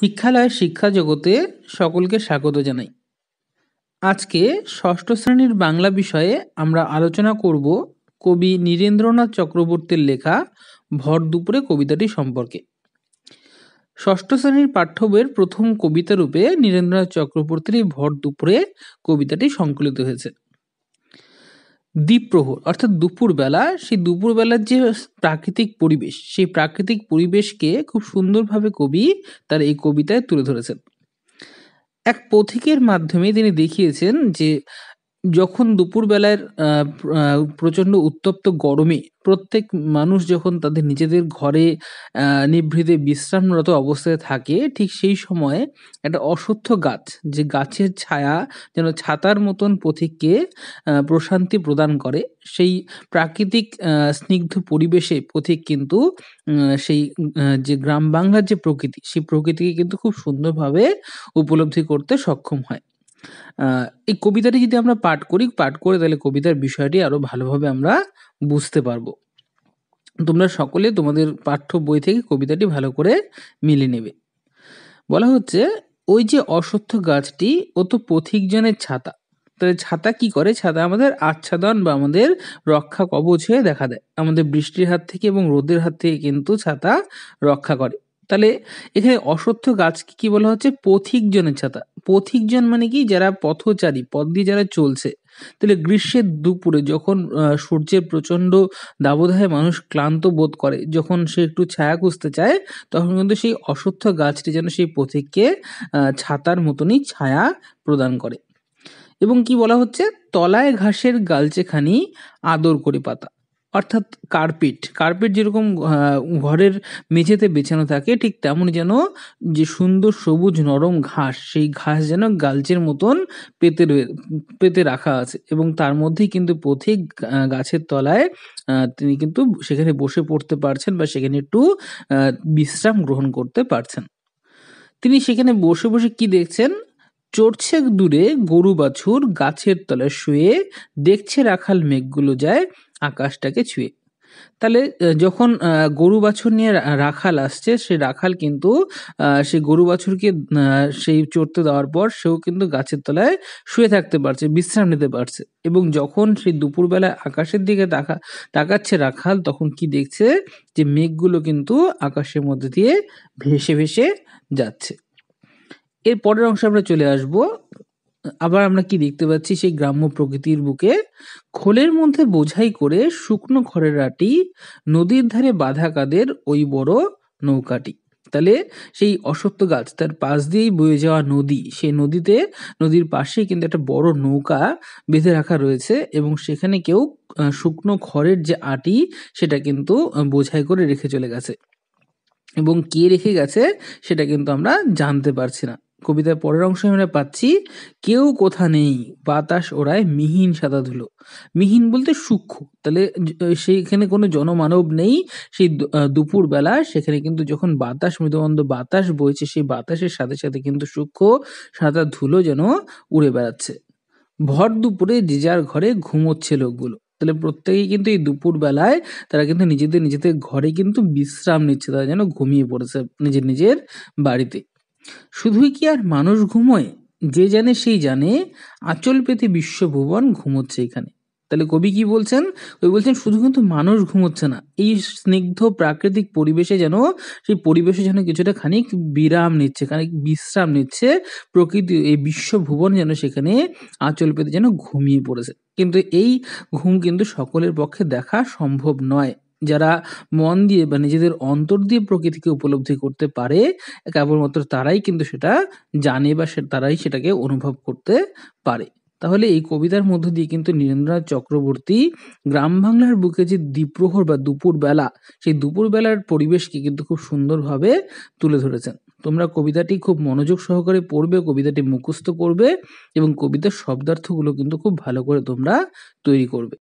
শিক্ষালয় শিক্ষা জগতে সকলকে স্বাগত জানাই আজকে ষষ্ঠ শ্রেণীর বাংলা বিষয়ে আমরা আলোচনা করব কবি নীরেন্দ্রনাথ চক্রবর্তীর লেখা ভর দুপুরে কবিতাটি সম্পর্কে ষষ্ঠ শ্রেণীর পাঠ্যবইয়ের প্রথম কবিতা রূপে নীরেন্দ্রনাথ চক্রবর্তীর ভর দুপুরে কবিতাটি সংকলিত হয়েছে দ্বীপ্রহর অর্থাৎ দুপুরবেলা সেই দুপুরবেলার যে প্রাকৃতিক পরিবেশ সেই প্রাকৃতিক পরিবেশকে খুব সুন্দরভাবে কবি তার এই কবিতায় তুলে ধরেছেন এক পথিকের মাধ্যমে তিনি দেখিয়েছেন যে যখন দুপুরবেলার প্রচণ্ড উত্তপ্ত গরমে প্রত্যেক মানুষ যখন তাদের নিজেদের ঘরে নিভৃতে বিশ্রামরত অবস্থায় থাকে ঠিক সেই সময়ে একটা অসুস্থ গাছ যে গাছের ছায়া যেন ছাতার মতন পথিককে প্রশান্তি প্রদান করে সেই প্রাকৃতিক স্নিগ্ধ পরিবেশে পথিক কিন্তু সেই যে গ্রাম বাংলার যে প্রকৃতি সেই প্রকৃতিকে কিন্তু খুব সুন্দরভাবে উপলব্ধি করতে সক্ষম হয় এই কবিতাটি যদি আমরা পাঠ করি পাঠ করে তাহলে কবিতার বিষয়টি আরও ভালোভাবে আমরা বুঝতে পারবো তোমরা সকলে তোমাদের পাঠ্য বই থেকে কবিতাটি ভালো করে মিলে নেবে বলা হচ্ছে ওই যে অসত্য গাছটি ও তো পথিকজনের ছাতা তাহলে ছাতা কি করে ছাতা আমাদের আচ্ছাদন বা আমাদের রক্ষা কবচ হয়ে দেখা দেয় আমাদের বৃষ্টির হাত থেকে এবং রোদের হাত থেকে কিন্তু ছাতা রক্ষা করে তাহলে এখানে অসত্য গাছকে কি বলা হচ্ছে পথিকজনের ছাতা পথিকজন মানে কি যারা পথচারী পথ দিয়ে যারা চলছে তাহলে গ্রীষ্মের দুপুরে যখন সূর্যের প্রচণ্ড দাবদাহে মানুষ ক্লান্ত বোধ করে যখন সে একটু ছায়া খুঁজতে চায় তখন কিন্তু সেই অসত্য গাছটি যেন সেই পথিককে ছাতার মতনই ছায়া প্রদান করে এবং কি বলা হচ্ছে তলায় ঘাসের গালচেখানি আদর করে পাতা অর্থাৎ কার্পেট কার্পেট যেরকম ঘরের মেঝেতে বেছানো থাকে ঠিক তেমনই যেন যে সুন্দর সবুজ নরম ঘাস সেই ঘাস যেন গালচের মতন পেতে পেতে রাখা আছে এবং তার মধ্যেই কিন্তু পথিক গাছের তলায় তিনি কিন্তু সেখানে বসে পড়তে পারছেন বা সেখানে একটু বিশ্রাম গ্রহণ করতে পারছেন তিনি সেখানে বসে বসে কি দেখছেন চড়ছে দূরে গরু বাছুর গাছের তলায় শুয়ে দেখছে রাখাল মেঘগুলো যায় আকাশটাকে ছুঁয়ে তাহলে যখন গরু বাছুর নিয়ে রাখাল আসছে সে রাখাল কিন্তু সেই গরু বাছুরকে সেই চড়তে দেওয়ার পর সেও কিন্তু গাছের তলায় শুয়ে থাকতে পারছে বিশ্রাম নিতে পারছে এবং যখন সেই দুপুরবেলা আকাশের দিকে তাকা তাকাচ্ছে রাখাল তখন কি দেখছে যে মেঘগুলো কিন্তু আকাশের মধ্যে দিয়ে ভেসে ভেসে যাচ্ছে এর পরের অংশে আমরা চলে আসবো আবার আমরা কি দেখতে পাচ্ছি সেই গ্রাম্য প্রকৃতির বুকে খোলের মধ্যে বোঝাই করে শুকনো খড়ের আটি নদীর ধারে বাঁধা কাদের ওই বড় নৌকাটি তাহলে সেই অসত্য গাছ তার পাশ দিয়েই বয়ে যাওয়া নদী সেই নদীতে নদীর পাশে কিন্তু একটা বড় নৌকা বেঁধে রাখা রয়েছে এবং সেখানে কেউ শুকনো খড়ের যে আটি সেটা কিন্তু বোঝাই করে রেখে চলে গেছে এবং কে রেখে গেছে সেটা কিন্তু আমরা জানতে পারছি না কবিতার পরের অংশে আমরা পাচ্ছি কেউ কোথা নেই বাতাস ওড়ায় মিহিন সাদা ধুলো মিহিন বলতে সূক্ষ্ম তাহলে সেইখানে কোনো জনমানব নেই সেই দুপুরবেলা সেখানে কিন্তু যখন বাতাস মৃদুবন্ধ বাতাস বইছে সেই বাতাসের সাথে সাথে কিন্তু সূক্ষ্ম সাদা ধুলো যেন উড়ে বেড়াচ্ছে ভর দুপুরে যে যার ঘরে ঘুমোচ্ছে লোকগুলো তাহলে প্রত্যেকেই কিন্তু এই দুপুরবেলায় তারা কিন্তু নিজেদের নিজেদের ঘরে কিন্তু বিশ্রাম নিচ্ছে তারা যেন ঘুমিয়ে পড়েছে নিজের নিজের বাড়িতে শুধুই কি আর মানুষ ঘুমোয় যে জানে সেই জানে আঁচল পেতে বিশ্বভুবন ঘুমোচ্ছে এখানে তাহলে কবি কি বলছেন কবি বলছেন শুধু কিন্তু মানুষ ঘুমোচ্ছে না এই স্নিগ্ধ প্রাকৃতিক পরিবেশে যেন সেই পরিবেশে যেন কিছুটা খানিক বিরাম নিচ্ছে খানিক বিশ্রাম নিচ্ছে প্রকৃতি এই বিশ্বভুবন যেন সেখানে আঁচল পেতে যেন ঘুমিয়ে পড়েছে কিন্তু এই ঘুম কিন্তু সকলের পক্ষে দেখা সম্ভব নয় যারা মন দিয়ে বা নিজেদের অন্তর দিয়ে প্রকৃতিকে উপলব্ধি করতে পারে কেবলমাত্র তারাই কিন্তু সেটা জানে বা তারাই সেটাকে অনুভব করতে পারে তাহলে এই কবিতার মধ্য দিয়ে কিন্তু নীরেন্দ্রনাথ চক্রবর্তী গ্রাম বাংলার বুকে যে দ্বীপ্রহর বা দুপুরবেলা সেই দুপুরবেলার পরিবেশকে কিন্তু খুব সুন্দরভাবে তুলে ধরেছেন তোমরা কবিতাটি খুব মনোযোগ সহকারে পড়বে কবিতাটি মুখস্থ করবে এবং কবিতার শব্দার্থগুলো কিন্তু খুব ভালো করে তোমরা তৈরি করবে